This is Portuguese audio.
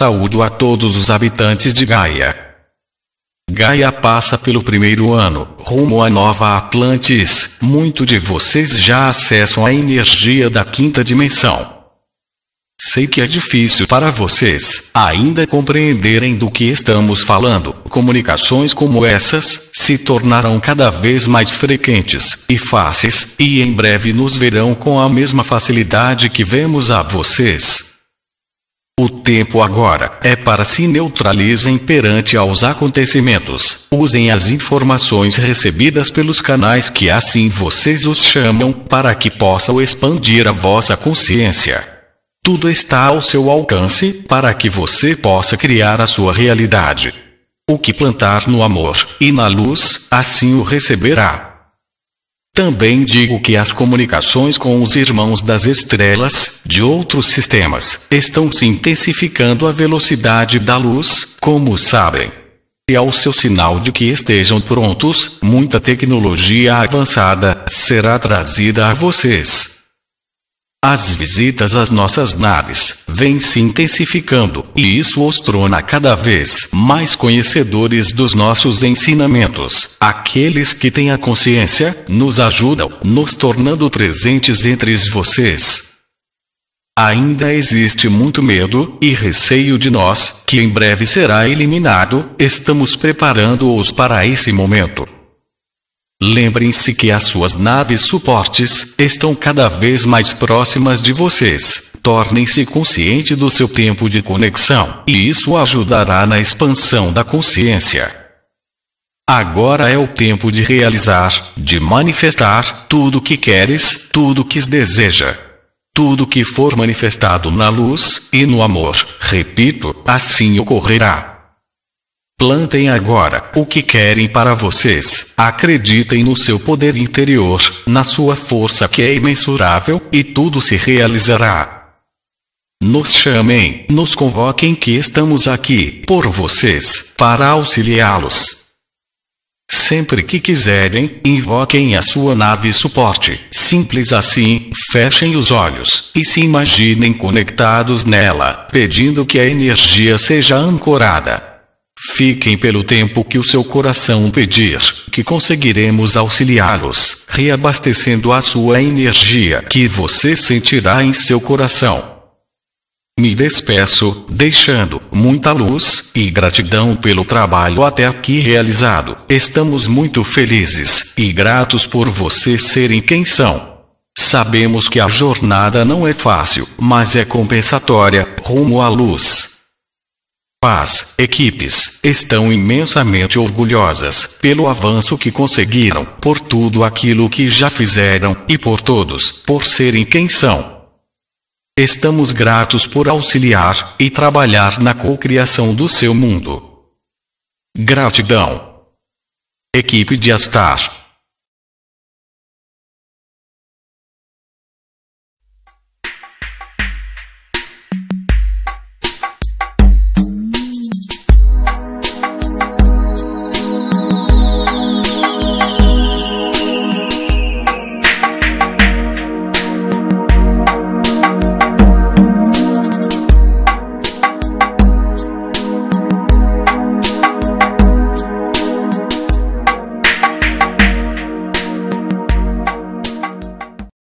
Saúdo a todos os habitantes de Gaia. Gaia passa pelo primeiro ano, rumo à Nova Atlantis. Muito de vocês já acessam a energia da quinta dimensão. Sei que é difícil para vocês ainda compreenderem do que estamos falando. Comunicações como essas se tornarão cada vez mais frequentes e fáceis, e em breve nos verão com a mesma facilidade que vemos a vocês. O tempo agora é para se neutralizem perante aos acontecimentos. Usem as informações recebidas pelos canais que assim vocês os chamam para que possam expandir a vossa consciência. Tudo está ao seu alcance para que você possa criar a sua realidade. O que plantar no amor e na luz, assim o receberá. Também digo que as comunicações com os irmãos das estrelas, de outros sistemas, estão se intensificando à velocidade da luz, como sabem. E ao seu sinal de que estejam prontos, muita tecnologia avançada será trazida a vocês. As visitas às nossas naves vêm se intensificando, e isso os torna cada vez mais conhecedores dos nossos ensinamentos. Aqueles que têm a consciência nos ajudam, nos tornando presentes entre vocês. Ainda existe muito medo e receio de nós, que em breve será eliminado, estamos preparando-os para esse momento. Lembrem-se que as suas naves suportes estão cada vez mais próximas de vocês. Tornem-se consciente do seu tempo de conexão, e isso ajudará na expansão da consciência. Agora é o tempo de realizar, de manifestar tudo que queres, tudo que deseja. Tudo que for manifestado na luz e no amor, repito, assim ocorrerá. Plantem agora o que querem para vocês. Acreditem no seu poder interior, na sua força que é imensurável, e tudo se realizará. Nos chamem, nos convoquem que estamos aqui por vocês, para auxiliá-los. Sempre que quiserem, invoquem a sua nave suporte. Simples assim, fechem os olhos e se imaginem conectados nela, pedindo que a energia seja ancorada Fiquem pelo tempo que o seu coração pedir, que conseguiremos auxiliá-los, reabastecendo a sua energia que você sentirá em seu coração. Me despeço, deixando muita luz e gratidão pelo trabalho até aqui realizado. Estamos muito felizes e gratos por vocês serem quem são. Sabemos que a jornada não é fácil, mas é compensatória rumo à luz. As equipes estão imensamente orgulhosas pelo avanço que conseguiram, por tudo aquilo que já fizeram e por todos por serem quem são. Estamos gratos por auxiliar e trabalhar na cocriação do seu mundo. Gratidão. Equipe de Astar